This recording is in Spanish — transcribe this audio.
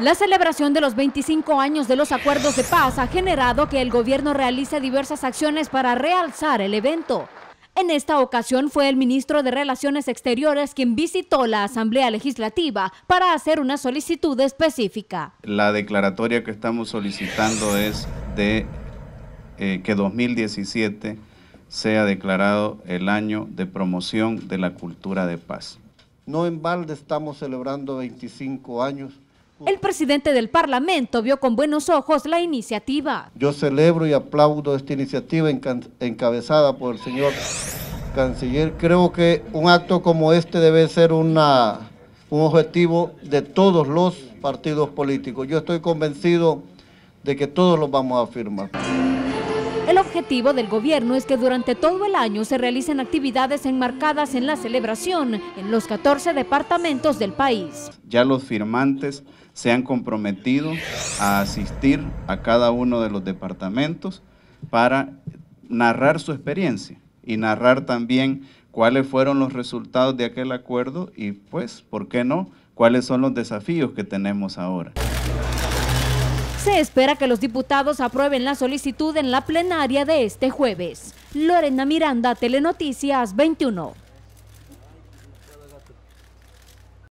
La celebración de los 25 años de los acuerdos de paz ha generado que el gobierno realice diversas acciones para realzar el evento. En esta ocasión fue el ministro de Relaciones Exteriores quien visitó la Asamblea Legislativa para hacer una solicitud específica. La declaratoria que estamos solicitando es de eh, que 2017 sea declarado el año de promoción de la cultura de paz. No en balde estamos celebrando 25 años el presidente del Parlamento vio con buenos ojos la iniciativa. Yo celebro y aplaudo esta iniciativa encabezada por el señor canciller. Creo que un acto como este debe ser un objetivo de todos los partidos políticos. Yo estoy convencido de que todos los vamos a firmar. El objetivo del gobierno es que durante todo el año se realicen actividades enmarcadas en la celebración en los 14 departamentos del país. Ya los firmantes se han comprometido a asistir a cada uno de los departamentos para narrar su experiencia y narrar también cuáles fueron los resultados de aquel acuerdo y pues, ¿por qué no? ¿Cuáles son los desafíos que tenemos ahora? Se espera que los diputados aprueben la solicitud en la plenaria de este jueves. Lorena Miranda, Telenoticias 21.